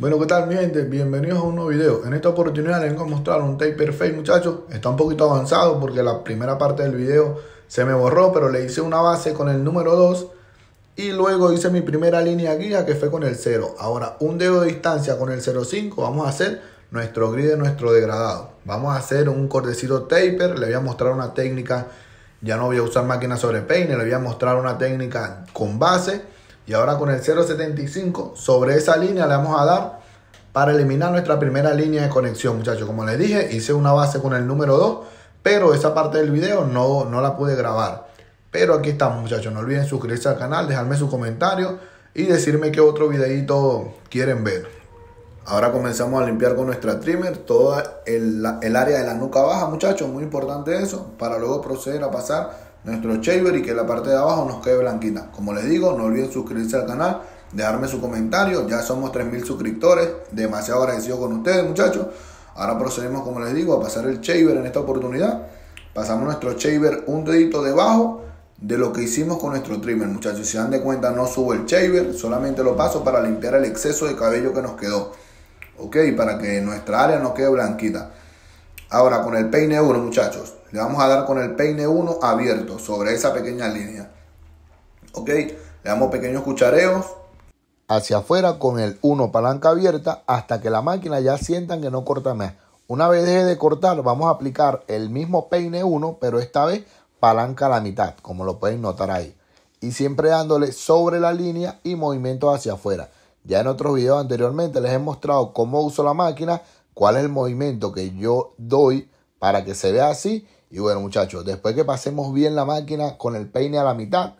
Bueno, ¿qué tal mi gente? Bienvenidos a un nuevo video. En esta oportunidad les vengo a mostrar un taper face muchachos. Está un poquito avanzado porque la primera parte del video se me borró, pero le hice una base con el número 2 y luego hice mi primera línea guía que fue con el 0. Ahora, un dedo de distancia con el 0.5 vamos a hacer nuestro grid nuestro degradado. Vamos a hacer un cortecito taper, le voy a mostrar una técnica, ya no voy a usar máquina sobre peine, le voy a mostrar una técnica con base y ahora con el 0.75 sobre esa línea le vamos a dar para eliminar nuestra primera línea de conexión, muchachos. Como les dije, hice una base con el número 2, pero esa parte del video no, no la pude grabar. Pero aquí estamos, muchachos. No olviden suscribirse al canal, dejarme su comentario y decirme qué otro videito quieren ver. Ahora comenzamos a limpiar con nuestra trimmer toda el, el área de la nuca baja, muchachos. Muy importante eso, para luego proceder a pasar nuestro shaver y que la parte de abajo nos quede blanquita. Como les digo, no olviden suscribirse al canal, dejarme su comentario. Ya somos 3.000 suscriptores. Demasiado agradecido con ustedes, muchachos. Ahora procedemos, como les digo, a pasar el shaver en esta oportunidad. Pasamos nuestro shaver un dedito debajo de lo que hicimos con nuestro trimmer, muchachos. Si se dan de cuenta, no subo el shaver, solamente lo paso para limpiar el exceso de cabello que nos quedó. Ok, para que nuestra área no quede blanquita. Ahora con el peine uno, muchachos le vamos a dar con el peine 1 abierto sobre esa pequeña línea. Ok, le damos pequeños cuchareos. Hacia afuera con el 1 palanca abierta hasta que la máquina ya sientan que no corta más. Una vez deje de cortar, vamos a aplicar el mismo peine 1, pero esta vez palanca a la mitad, como lo pueden notar ahí. Y siempre dándole sobre la línea y movimiento hacia afuera. Ya en otros videos anteriormente les he mostrado cómo uso la máquina, cuál es el movimiento que yo doy para que se vea así y bueno, muchachos, después que pasemos bien la máquina con el peine a la mitad,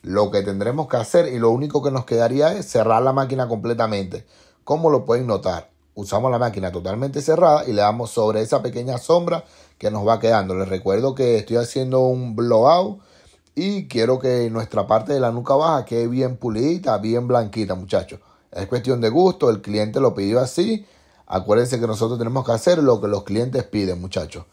lo que tendremos que hacer y lo único que nos quedaría es cerrar la máquina completamente. Como lo pueden notar, usamos la máquina totalmente cerrada y le damos sobre esa pequeña sombra que nos va quedando. Les recuerdo que estoy haciendo un blowout y quiero que nuestra parte de la nuca baja quede bien pulida, bien blanquita, muchachos. Es cuestión de gusto, el cliente lo pidió así. Acuérdense que nosotros tenemos que hacer lo que los clientes piden, muchachos.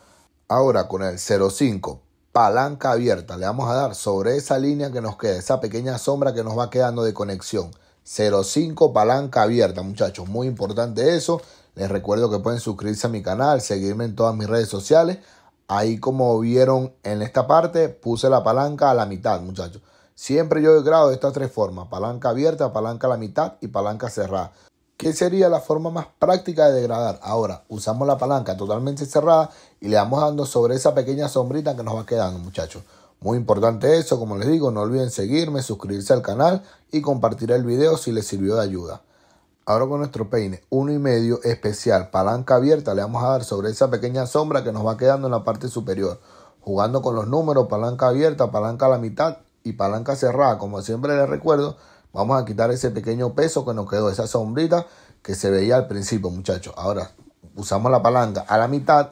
Ahora con el 05, palanca abierta, le vamos a dar sobre esa línea que nos queda, esa pequeña sombra que nos va quedando de conexión. 05 palanca abierta, muchachos, muy importante eso. Les recuerdo que pueden suscribirse a mi canal, seguirme en todas mis redes sociales. Ahí como vieron en esta parte, puse la palanca a la mitad, muchachos. Siempre yo grado de estas tres formas, palanca abierta, palanca a la mitad y palanca cerrada. ¿Qué sería la forma más práctica de degradar? Ahora, usamos la palanca totalmente cerrada y le vamos dando sobre esa pequeña sombrita que nos va quedando, muchachos. Muy importante eso, como les digo, no olviden seguirme, suscribirse al canal y compartir el video si les sirvió de ayuda. Ahora con nuestro peine y medio especial, palanca abierta, le vamos a dar sobre esa pequeña sombra que nos va quedando en la parte superior. Jugando con los números, palanca abierta, palanca a la mitad y palanca cerrada, como siempre les recuerdo, Vamos a quitar ese pequeño peso que nos quedó, esa sombrita que se veía al principio, muchachos. Ahora usamos la palanca a la mitad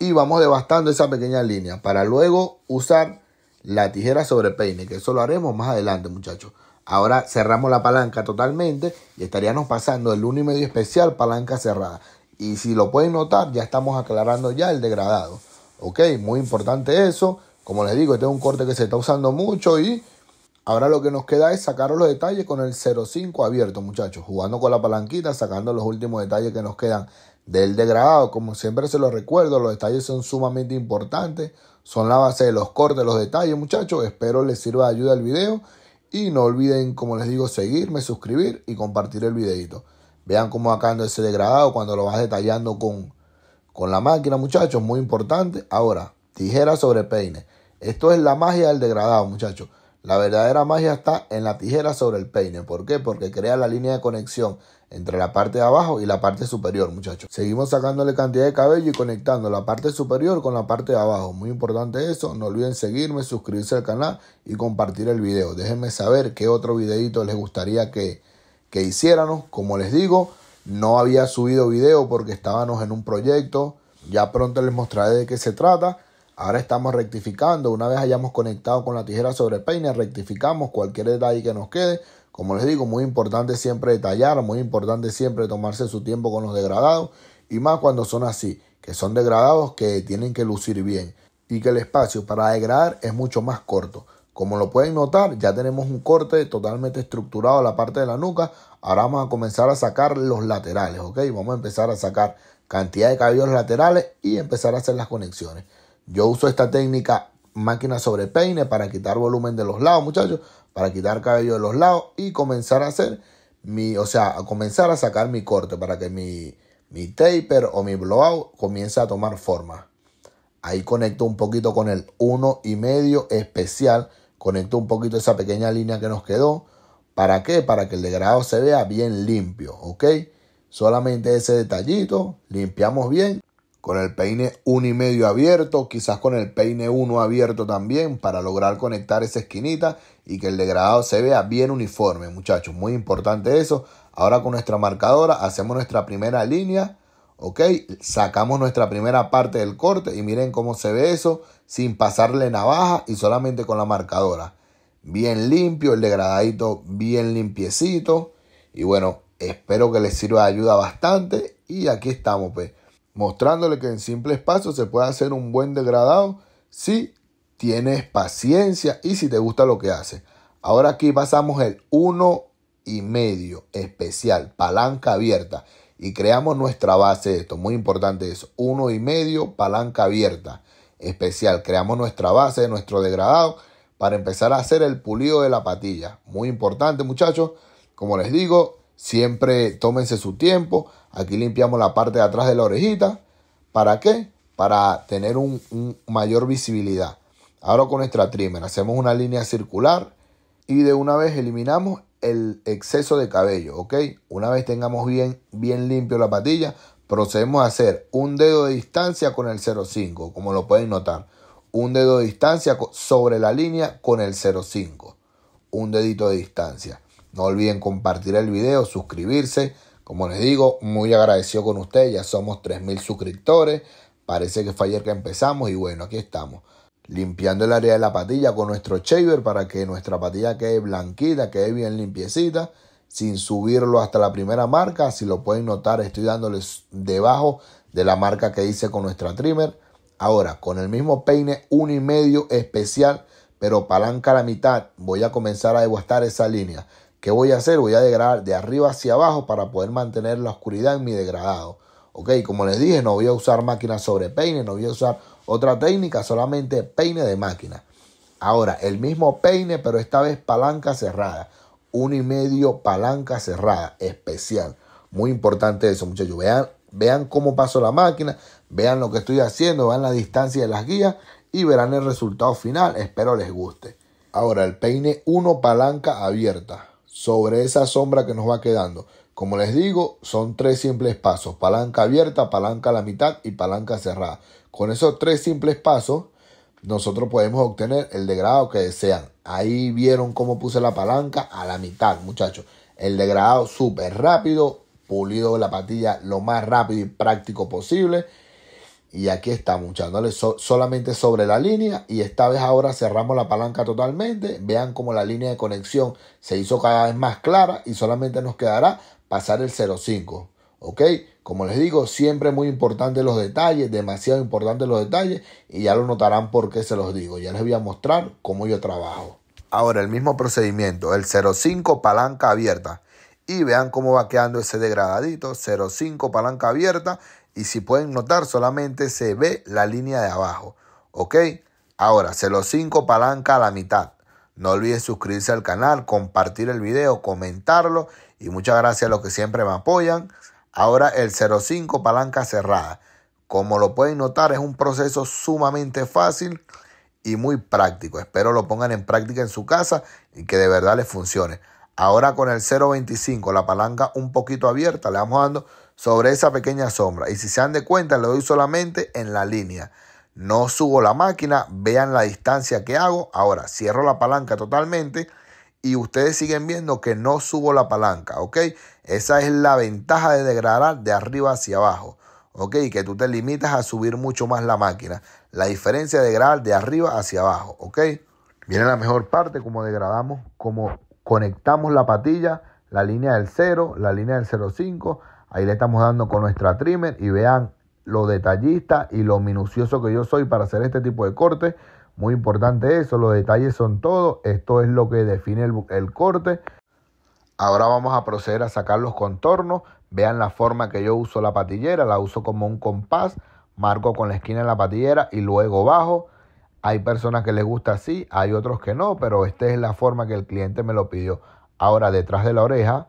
y vamos devastando esa pequeña línea para luego usar la tijera sobre peine, que eso lo haremos más adelante, muchachos. Ahora cerramos la palanca totalmente y estaríamos pasando el 1 y medio especial palanca cerrada. Y si lo pueden notar, ya estamos aclarando ya el degradado. Ok, muy importante eso. Como les digo, este es un corte que se está usando mucho y Ahora lo que nos queda es sacar los detalles con el 0.5 abierto, muchachos. Jugando con la palanquita, sacando los últimos detalles que nos quedan del degradado. Como siempre se los recuerdo, los detalles son sumamente importantes. Son la base de los cortes, los detalles, muchachos. Espero les sirva de ayuda el video. Y no olviden, como les digo, seguirme, suscribir y compartir el videito. Vean cómo acá anda ese degradado cuando lo vas detallando con, con la máquina, muchachos. Muy importante. Ahora, tijera sobre peine. Esto es la magia del degradado, muchachos. La verdadera magia está en la tijera sobre el peine. ¿Por qué? Porque crea la línea de conexión entre la parte de abajo y la parte superior, muchachos. Seguimos sacándole cantidad de cabello y conectando la parte superior con la parte de abajo. Muy importante eso. No olviden seguirme, suscribirse al canal y compartir el video. Déjenme saber qué otro videito les gustaría que, que hiciéramos. Como les digo, no había subido video porque estábamos en un proyecto. Ya pronto les mostraré de qué se trata. Ahora estamos rectificando. Una vez hayamos conectado con la tijera sobre el peine, rectificamos cualquier detalle que nos quede. Como les digo, muy importante siempre detallar, muy importante siempre tomarse su tiempo con los degradados. Y más cuando son así, que son degradados que tienen que lucir bien. Y que el espacio para degradar es mucho más corto. Como lo pueden notar, ya tenemos un corte totalmente estructurado a la parte de la nuca. Ahora vamos a comenzar a sacar los laterales, ¿ok? Vamos a empezar a sacar cantidad de cabellos laterales y empezar a hacer las conexiones. Yo uso esta técnica máquina sobre peine para quitar volumen de los lados, muchachos, para quitar cabello de los lados y comenzar a hacer mi, o sea, a comenzar a sacar mi corte para que mi, mi taper o mi blowout comience a tomar forma. Ahí conecto un poquito con el uno y medio especial, conecto un poquito esa pequeña línea que nos quedó. ¿Para qué? Para que el degradado se vea bien limpio, ¿ok? Solamente ese detallito, limpiamos bien con el peine 1 y medio abierto, quizás con el peine 1 abierto también para lograr conectar esa esquinita y que el degradado se vea bien uniforme, muchachos, muy importante eso. Ahora con nuestra marcadora hacemos nuestra primera línea, ok, sacamos nuestra primera parte del corte y miren cómo se ve eso sin pasarle navaja y solamente con la marcadora. Bien limpio, el degradadito bien limpiecito y bueno, espero que les sirva de ayuda bastante y aquí estamos pues mostrándole que en simples pasos se puede hacer un buen degradado si tienes paciencia y si te gusta lo que haces. Ahora aquí pasamos el 1 y medio especial, palanca abierta y creamos nuestra base de esto, muy importante eso, 1 y medio, palanca abierta especial, creamos nuestra base de nuestro degradado para empezar a hacer el pulido de la patilla. Muy importante, muchachos. Como les digo, Siempre tómense su tiempo. Aquí limpiamos la parte de atrás de la orejita. ¿Para qué? Para tener un, mayor visibilidad. Ahora con nuestra trimmer hacemos una línea circular y de una vez eliminamos el exceso de cabello, ¿ok? Una vez tengamos bien, bien limpio la patilla, procedemos a hacer un dedo de distancia con el 0,5, como lo pueden notar. Un dedo de distancia sobre la línea con el 0,5. Un dedito de distancia. No olviden compartir el video, suscribirse. Como les digo, muy agradecido con ustedes. Ya somos 3.000 suscriptores. Parece que fue ayer que empezamos y bueno, aquí estamos. Limpiando el área de la patilla con nuestro shaver para que nuestra patilla quede blanquita, quede bien limpiecita. Sin subirlo hasta la primera marca. Si lo pueden notar, estoy dándoles debajo de la marca que hice con nuestra trimmer. Ahora, con el mismo peine uno y medio especial, pero palanca a la mitad, voy a comenzar a degustar esa línea. ¿Qué voy a hacer? Voy a degradar de arriba hacia abajo para poder mantener la oscuridad en mi degradado. Ok, como les dije, no voy a usar máquina sobre peine, no voy a usar otra técnica, solamente peine de máquina. Ahora, el mismo peine, pero esta vez palanca cerrada. Un y medio palanca cerrada, especial. Muy importante eso, muchachos. Vean, vean cómo paso la máquina, vean lo que estoy haciendo, vean la distancia de las guías y verán el resultado final. Espero les guste. Ahora, el peine 1 palanca abierta sobre esa sombra que nos va quedando. Como les digo, son tres simples pasos, palanca abierta, palanca a la mitad y palanca cerrada. Con esos tres simples pasos, nosotros podemos obtener el degradado que desean. Ahí vieron cómo puse la palanca a la mitad, muchachos. El degradado súper rápido, pulido la patilla lo más rápido y práctico posible y aquí estamos, echándole solamente sobre la línea. Y esta vez ahora cerramos la palanca totalmente. Vean cómo la línea de conexión se hizo cada vez más clara y solamente nos quedará pasar el 05. ¿Ok? Como les digo, siempre muy importante los detalles, demasiado importantes los detalles. Y ya lo notarán porque se los digo. Ya les voy a mostrar cómo yo trabajo. Ahora el mismo procedimiento, el 05 palanca abierta. Y vean cómo va quedando ese degradadito, 0,5 palanca abierta. Y si pueden notar, solamente se ve la línea de abajo. ¿Ok? Ahora, 0,5 palanca a la mitad. No olviden suscribirse al canal, compartir el video, comentarlo. Y muchas gracias a los que siempre me apoyan. Ahora el 05 palanca cerrada. Como lo pueden notar, es un proceso sumamente fácil y muy práctico. Espero lo pongan en práctica en su casa y que de verdad les funcione. Ahora con el 0.25, la palanca un poquito abierta, le vamos dando sobre esa pequeña sombra. Y si se dan de cuenta, le doy solamente en la línea. No subo la máquina, vean la distancia que hago. Ahora cierro la palanca totalmente y ustedes siguen viendo que no subo la palanca, ¿ok? Esa es la ventaja de degradar de arriba hacia abajo, ¿ok? Que tú te limitas a subir mucho más la máquina. La diferencia de degradar de arriba hacia abajo, ¿ok? Viene la mejor parte, como degradamos, como conectamos la patilla, la línea del 0, la línea del 0.5, ahí le estamos dando con nuestra trimmer y vean lo detallista y lo minucioso que yo soy para hacer este tipo de corte. Muy importante eso, los detalles son todo, esto es lo que define el, corte. Ahora vamos a proceder a sacar los contornos, vean la forma que yo uso la patillera, la uso como un compás, marco con la esquina de la patillera y luego bajo hay personas que les gusta así, hay otros que no, pero esta es la forma que el cliente me lo pidió. Ahora, detrás de la oreja,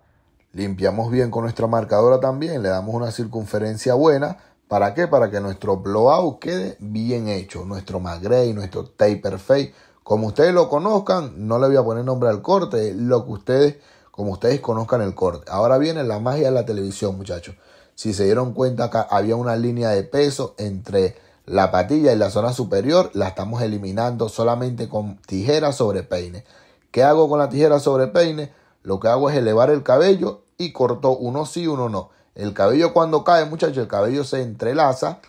limpiamos bien con nuestra marcadora también, le damos una circunferencia buena. ¿Para qué? Para que nuestro blowout quede bien hecho. Nuestro magrey, nuestro taper fade. Como ustedes lo conozcan, no le voy a poner nombre al corte, lo que ustedes, como ustedes conozcan el corte. Ahora viene la magia de la televisión, muchachos. Si se dieron cuenta, acá había una línea de peso entre la patilla en la zona superior la estamos eliminando solamente con tijera sobre peine. ¿Qué hago con la tijera sobre peine? Lo que hago es elevar el cabello y corto uno sí, uno no. El cabello cuando cae, muchachos, el cabello se entrelaza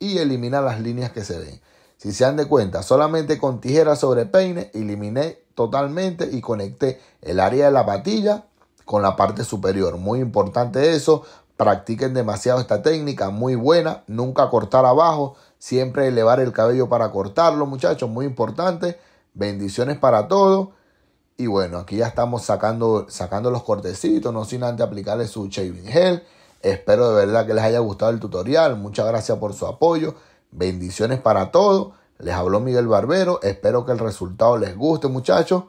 y elimina las líneas que se ven. Si se han de cuenta, solamente con tijera sobre peine eliminé totalmente y conecté el área de la patilla con la parte superior. Muy importante eso. Practiquen demasiado esta técnica, muy buena. Nunca cortar abajo. Siempre elevar el cabello para cortarlo, muchachos, muy importante. Bendiciones para todos. Y bueno, aquí ya estamos sacando, sacando los cortecitos, no sin antes aplicarle su shaving gel. Espero de verdad que les haya gustado el tutorial. Muchas gracias por su apoyo. Bendiciones para todos. Les habló Miguel Barbero. Espero que el resultado les guste, muchachos.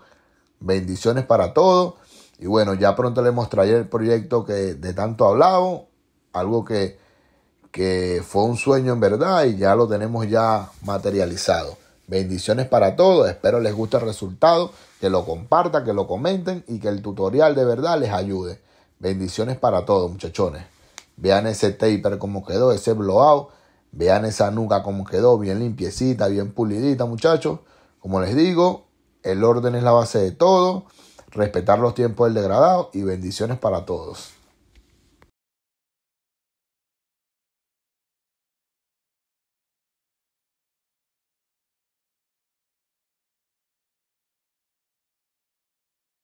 Bendiciones para todos. Y bueno, ya pronto les mostraré el proyecto que de tanto hablado. Algo que que fue un sueño en verdad y ya lo tenemos ya materializado. Bendiciones para todos, espero les guste el resultado, que lo compartan, que lo comenten y que el tutorial de verdad les ayude. Bendiciones para todos, muchachones. Vean ese taper como quedó, ese blowout. Vean esa nuca como quedó, bien limpiecita, bien pulidita, muchachos. Como les digo, el orden es la base de todo. Respetar los tiempos del degradado y bendiciones para todos.